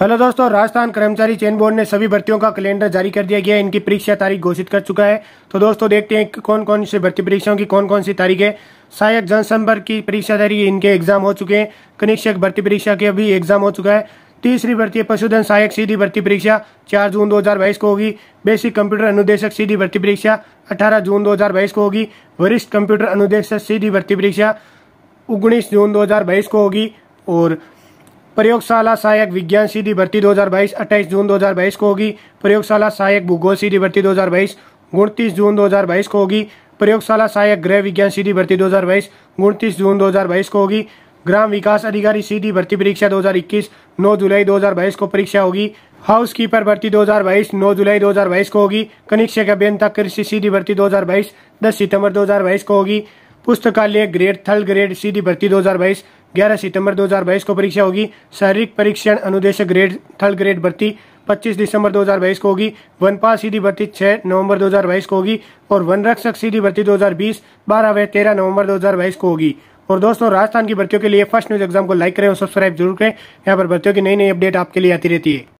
hello दोस्तों राजस्थान कर्मचारी चयन बोर्ड ने सभी भर्तियों का कैलेंडर जारी कर दिया गया है इनकी परीक्षा तारीख घोषित कर चुका है तो दोस्तों देखते हैं कौन कौन सी भर्ती परीक्षाओं की कौन कौन सी तारीख है सहायक जनसंपर्क की परीक्षा तारीख इनके एग्जाम हो चुके हैं कनिष्क भर्ती परीक्षा के अभी एग्जाम हो चुका है तीसरी भर्ती है पशुधन सहायक सीधी भर्ती परीक्षा चार जून दो को होगी बेसिक कंप्यूटर अनुदेशक सीधी भर्ती परीक्षा अठारह जून दो को होगी वरिष्ठ कंप्यूटर अनुदेशक सीधी भर्ती परीक्षा उन्नीस जून दो को होगी और प्रयोगशाला सहायक विज्ञान सीधी भर्ती 2022 28 जून 2022 को होगी प्रयोगशाला सहायक भूगोल सीधी भर्ती 2022 उनतीस जून 2022 को होगी प्रयोगशाला सहायक गृह विज्ञान सीधी भर्ती 2022 उनतीस जून 2022 को होगी ग्राम विकास अधिकारी सीधी भर्ती परीक्षा 2021 9 जुलाई 2022 को परीक्षा होगी हाउस कीपर भर्ती 2022 9 जुलाई 2022 को होगी कनिष्ठक अभियंता कृषि सीधी भर्ती 2022 10 सितंबर 2022 को होगी पुस्तकालय ग्रेड थर्ड ग्रेड सीधी भर्ती 2022 11 सितंबर 2022 को परीक्षा होगी शारीरिक परीक्षण अनुदेशक ग्रेड थर्ड ग्रेड भर्ती 25 दिसंबर 2022 को होगी वन पास सीधी भर्ती 6 नवंबर 2022 को होगी और वन रक्षक सीधी भर्ती 2020 12 व 13 नवंबर 2022 को होगी और दोस्तों राजस्थान की भर्तियों के लिए फर्स्ट न्यूज एग्जाम को लाइक करें और सब्सक्राइब जरूर करें यहाँ पर भर्तियों की नई नई अपडेट आपके लिए आती रहती है